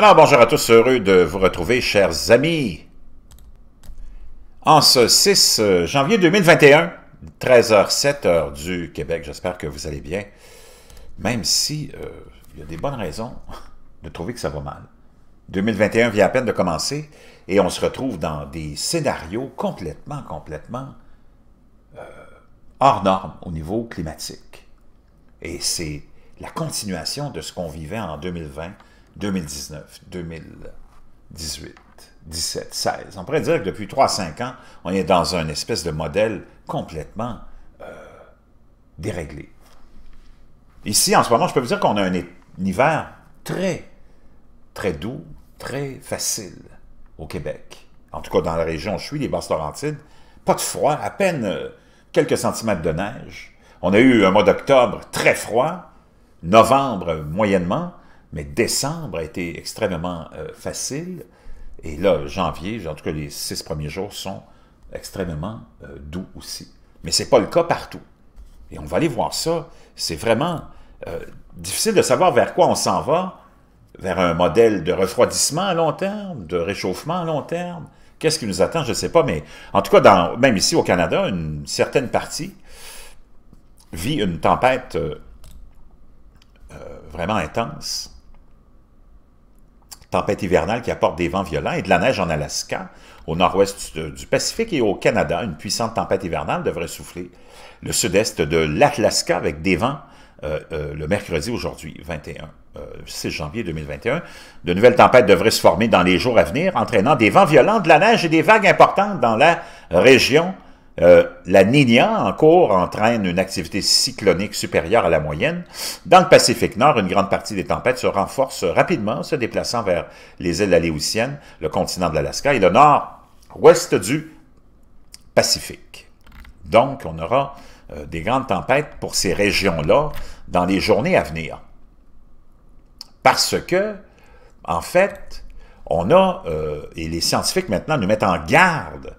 Alors bonjour à tous, heureux de vous retrouver chers amis. En ce 6 euh, janvier 2021, 13h07 du Québec, j'espère que vous allez bien. Même si euh, il y a des bonnes raisons de trouver que ça va mal. 2021 vient à peine de commencer et on se retrouve dans des scénarios complètement, complètement euh, hors normes au niveau climatique. Et c'est la continuation de ce qu'on vivait en 2020 2019, 2018, 17, 16. On pourrait dire que depuis 3-5 ans, on est dans un espèce de modèle complètement euh, déréglé. Ici, en ce moment, je peux vous dire qu'on a un, hiver très, très doux, très facile au Québec. En tout cas, dans la région où je suis, les Basses-Laurentides, pas de froid, à peine euh, quelques centimètres de neige. On a eu un mois d'octobre très froid, novembre moyennement, mais décembre a été extrêmement euh, facile. Et là, janvier, en tout cas les six premiers jours sont extrêmement euh, doux aussi. Mais ce n'est pas le cas partout. Et on va aller voir ça. C'est vraiment euh, difficile de savoir vers quoi on s'en va, vers un modèle de refroidissement à long terme, de réchauffement à long terme. Qu'est-ce qui nous attend, je ne sais pas, mais en tout cas, même ici au Canada, une certaine partie vit une tempête vraiment intense tempête hivernale qui apporte des vents violents et de la neige en Alaska, au nord-ouest du Pacifique et au Canada. Une puissante tempête hivernale devrait souffler le sud-est de l'Atlaska avec des vents euh, euh, le mercredi aujourd'hui, 21, 6 euh, janvier 2021. De nouvelles tempêtes devraient se former dans les jours à venir, entraînant des vents violents, de la neige et des vagues importantes dans la région euh, la Nina en cours entraîne une activité cyclonique supérieure à la moyenne. Dans le Pacifique Nord, une grande partie des tempêtes se renforce rapidement, se déplaçant vers les îles aléoutiennes, le continent de l'Alaska et le nord-ouest du Pacifique. Donc, on aura euh, des grandes tempêtes pour ces régions-là dans les journées à venir. Parce que, en fait, on a, euh, et les scientifiques maintenant nous mettent en garde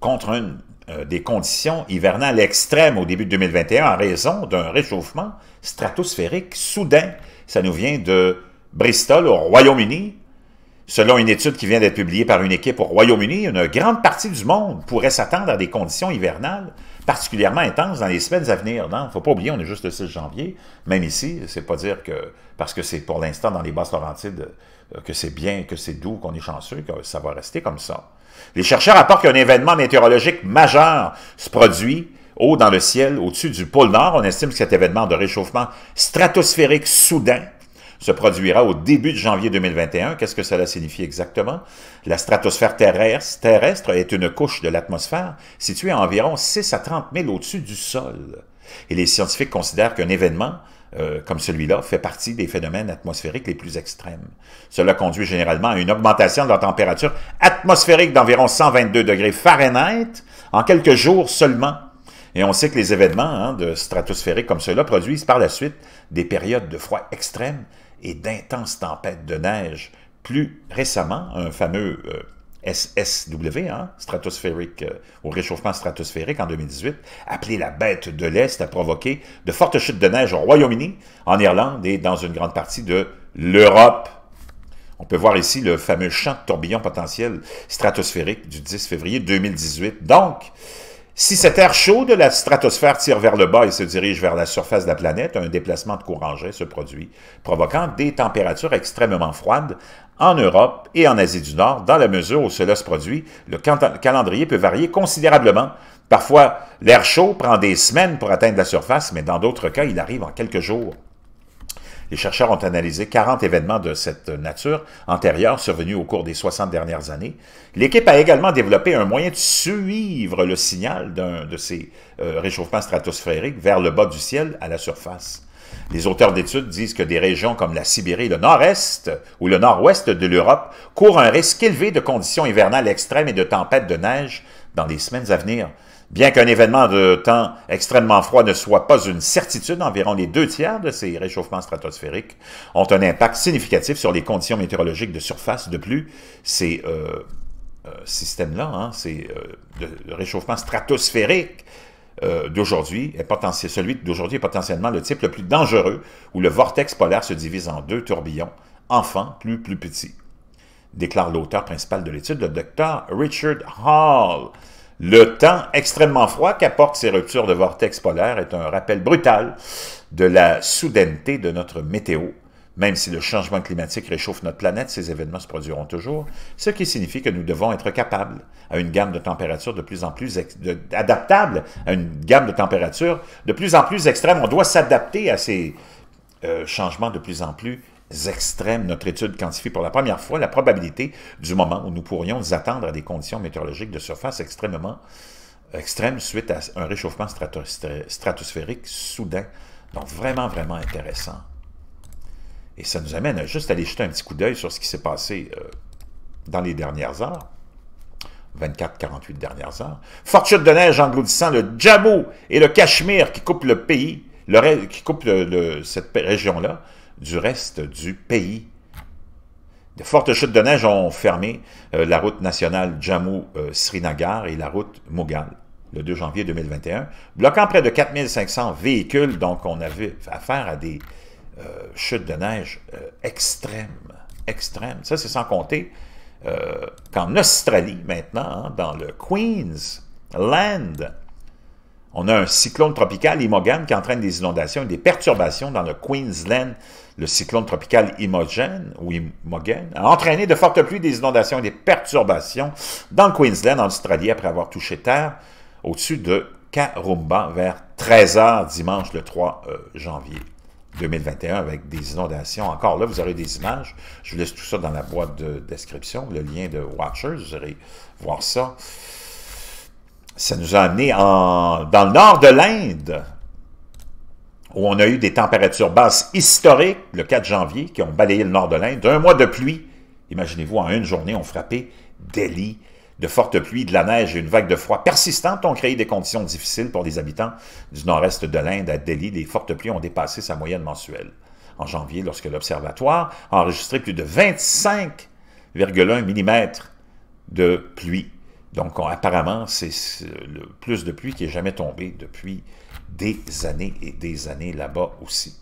contre une euh, des conditions hivernales extrêmes au début de 2021 en raison d'un réchauffement stratosphérique soudain. Ça nous vient de Bristol au Royaume-Uni. Selon une étude qui vient d'être publiée par une équipe au Royaume-Uni, une grande partie du monde pourrait s'attendre à des conditions hivernales particulièrement intense dans les semaines à venir. Il ne faut pas oublier, on est juste le 6 janvier. Même ici, c'est pas dire que, parce que c'est pour l'instant dans les Basses-Laurentides, euh, que c'est bien, que c'est doux, qu'on est chanceux, que ça va rester comme ça. Les chercheurs rapportent qu'un événement météorologique majeur se produit haut dans le ciel, au-dessus du pôle Nord. On estime que cet événement de réchauffement stratosphérique soudain se produira au début de janvier 2021. Qu'est-ce que cela signifie exactement? La stratosphère terrestre, est une couche de l'atmosphère située à environ 6 à 30 000 au-dessus du sol. Et les scientifiques considèrent qu'un événement euh, comme celui-là fait partie des phénomènes atmosphériques les plus extrêmes. Cela conduit généralement à une augmentation de la température atmosphérique d'environ 122 degrés Fahrenheit en quelques jours seulement. Et on sait que les événements hein, de stratosphériques comme ceux-là produisent par la suite des périodes de froid extrême et d'intenses tempêtes de neige. Plus récemment, un fameux euh, SSW, hein, stratosphérique, euh, au réchauffement stratosphérique en 2018, appelé la bête de l'Est, a provoqué de fortes chutes de neige au Royaume-Uni, en Irlande et dans une grande partie de l'Europe. On peut voir ici le fameux champ de tourbillon potentiel stratosphérique du 10 février 2018. Donc, si cet air chaud de la stratosphère tire vers le bas et se dirige vers la surface de la planète, un déplacement de courant jet se produit, provoquant des températures extrêmement froides en Europe et en Asie du Nord. Dans la mesure où cela se produit, le calendrier peut varier considérablement. Parfois, l'air chaud prend des semaines pour atteindre la surface, mais dans d'autres cas, il arrive en quelques jours. Les chercheurs ont analysé 40 événements de cette nature antérieure survenus au cours des 60 dernières années. L'équipe a également développé un moyen de suivre le signal d'un de ces euh, réchauffements stratosphériques vers le bas du ciel à la surface. Les auteurs d'études disent que des régions comme la Sibérie, le nord-est ou le nord-ouest de l'Europe courent un risque élevé de conditions hivernales extrêmes et de tempêtes de neige dans les semaines à venir. Bien qu'un événement de temps extrêmement froid ne soit pas une certitude, environ les deux tiers de ces réchauffements stratosphériques ont un impact significatif sur les conditions météorologiques de surface. De plus, ces euh, euh, systèmes-là, hein, ces, euh, réchauffements stratosphériques d'aujourd'hui est celui d'aujourd'hui est potentiellement le type le plus dangereux, où le vortex polaire se divise en deux tourbillons, enfants plus plus petits, déclare l'auteur principal de l'étude, le docteur Richard Hall. Le temps extrêmement froid qu'apportent ces ruptures de vortex polaires est un rappel brutal de la soudaineté de notre météo. Même si le changement climatique réchauffe notre planète, ces événements se produiront toujours, ce qui signifie que nous devons être capables à une gamme de températures de plus en plus adaptable à une gamme de températures de plus en plus extrême. On doit s'adapter à ces euh, changements de plus en plus extrêmes, notre étude quantifie pour la première fois la probabilité du moment où nous pourrions nous attendre à des conditions météorologiques de surface extrêmement extrêmes suite à un réchauffement stratosphérique soudain. Donc vraiment, vraiment intéressant. Et ça nous amène juste à aller jeter un petit coup d'œil sur ce qui s'est passé euh, dans les dernières heures. 24-48 dernières heures. Fortune de neige engloutissant le Jammu et le Cachemire qui coupent le pays, qui coupe cette région-là du reste du pays. De fortes chutes de neige ont fermé euh, la route nationale Jammu-Srinagar et la route Mughal le 2 janvier 2021, bloquant près de 4500 véhicules. Donc, on avait affaire à des euh, chutes de neige euh, extrêmes, extrêmes. Ça, c'est sans compter qu'en Australie, maintenant, hein, dans le Queensland, on a un cyclone tropical, Imogen, qui entraîne des inondations et des perturbations dans le Queensland. Le cyclone tropical Imogen, ou Imogen, a entraîné de fortes pluies, des inondations et des perturbations dans le Queensland, en Australie, après avoir touché terre au-dessus de Karumba vers 13h dimanche le 3 euh, janvier 2021 avec des inondations. Encore là, vous aurez des images. Je vous laisse tout ça dans la boîte de description, le lien de Watchers. Vous allez voir ça ça nous a amené dans le nord de l'Inde, où on a eu des températures basses historiques le 4 janvier, qui ont balayé le nord de l'Inde. Un mois de pluie, imaginez-vous, en une journée, ont frappé Delhi. De fortes pluies, de la neige et une vague de froid persistante ont créé des conditions difficiles pour les habitants du nord-est de l'Inde à Delhi. Les fortes pluies ont dépassé sa moyenne mensuelle en janvier lorsque l'observatoire a enregistré plus de 25,1 mm de pluie donc, apparemment, c'est le plus de pluie qui est jamais tombé depuis des années et des années là-bas aussi.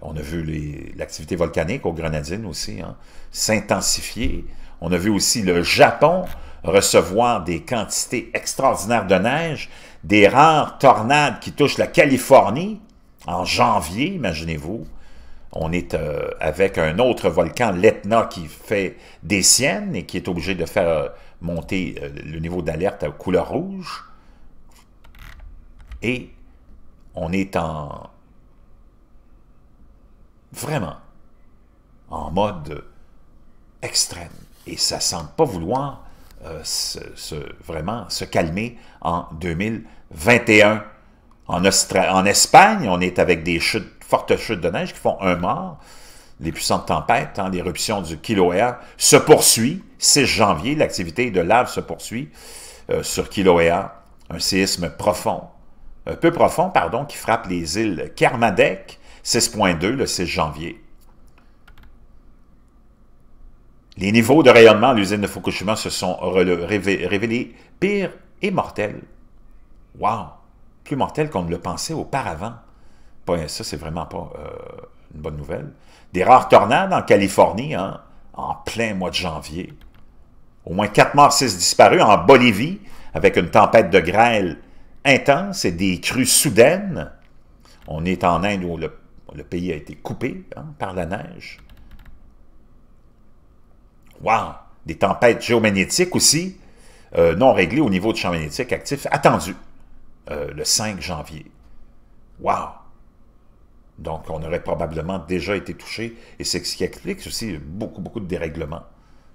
On a vu l'activité volcanique aux Grenadines aussi hein, s'intensifier. On a vu aussi le Japon recevoir des quantités extraordinaires de neige, des rares tornades qui touchent la Californie en janvier, imaginez-vous on est euh, avec un autre volcan, l'Etna, qui fait des siennes et qui est obligé de faire euh, monter euh, le niveau d'alerte à couleur rouge. Et on est en... vraiment en mode extrême. Et ça semble pas vouloir se, vraiment se calmer en 2021. en Espagne, on est avec des chutes fortes chutes de neige qui font un mort. Les puissantes tempêtes, hein, l'éruption du Kiloéa se poursuit. 6 janvier, l'activité de lave se poursuit euh, sur Kiloéa. Un séisme profond, un euh, peu profond, pardon, qui frappe les îles Kermadec, 6.2 le 6 janvier. Les niveaux de rayonnement à l'usine de Fukushima se sont révélés pires et mortels. Wow! Plus mortels qu'on ne le pensait auparavant ça, c'est vraiment pas euh, une bonne nouvelle. Des rares tornades en Californie, hein, en plein mois de janvier. Au moins 4 morts, 6 disparus en Bolivie, avec une tempête de grêle intense et des crues soudaines. On est en Inde où le, pays a été coupé hein, par la neige. Wow! Des tempêtes géomagnétiques aussi, euh, non réglées au niveau du champ magnétique actif, attendu euh, le 5 janvier. Wow! Donc, on aurait probablement déjà été touché, et c'est ce qui explique aussi beaucoup, beaucoup de dérèglements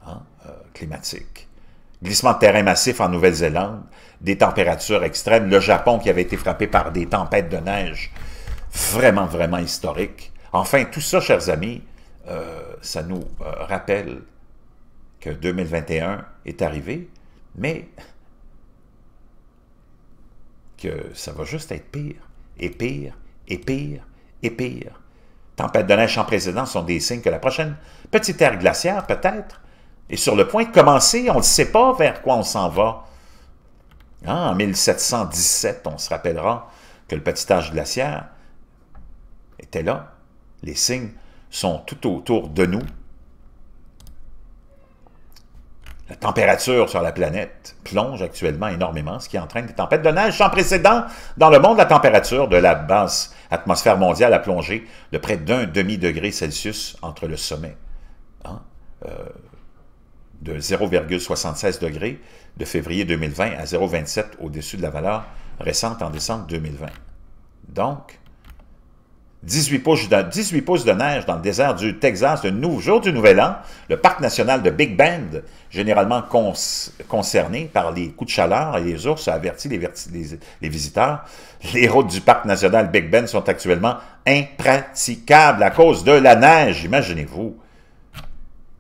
hein, euh, climatiques. Glissement de terrain massif en Nouvelle-Zélande, des températures extrêmes, le Japon qui avait été frappé par des tempêtes de neige vraiment, vraiment historiques. Enfin, tout ça, chers amis, euh, ça nous euh, rappelle que 2021 est arrivé, mais que ça va juste être pire, et pire, et pire, et pire. Tempête de neige en précédent sont des signes que la prochaine petite ère glaciaire, peut-être, est sur le point de commencer. On ne sait pas vers quoi on s'en va. Ah, en 1717, on se rappellera que le petit âge glaciaire était là. Les signes sont tout autour de nous, la température sur la planète plonge actuellement énormément, ce qui entraîne des tempêtes de neige sans précédent dans le monde. La température de la basse atmosphère mondiale a plongé de près d'un demi-degré Celsius entre le sommet hein, euh, de 0,76 degrés de février 2020 à 0,27 au-dessus de la valeur récente en décembre 2020. Donc, 18 pouces, de, pouces de neige dans le désert du Texas le nouveau jour du Nouvel An. Le parc national de Big Bend, généralement concerné par les coups de chaleur et les ours, a averti les, visiteurs. Les routes du parc national Big Bend sont actuellement impraticables à cause de la neige, imaginez-vous.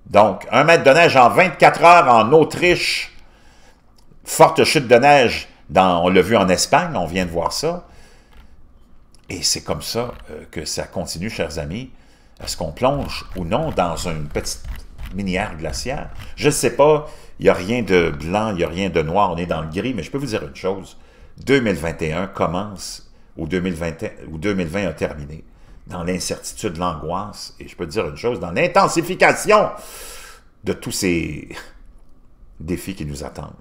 Donc, un mètre de neige en 24 heures en Autriche. Forte chute de neige, dans, on l'a vu en Espagne, on vient de voir ça. Et c'est comme ça euh, que ça continue, chers amis. Est-ce qu'on plonge ou non dans une petite minière glaciaire? Je ne sais pas, il n'y a rien de blanc, il n'y a rien de noir, on est dans le gris, mais je peux vous dire une chose, 2021 commence, ou 2020, ou 2020 a terminé, dans l'incertitude, l'angoisse, et je peux dire une chose, dans l'intensification de tous ces défis qui nous attendent.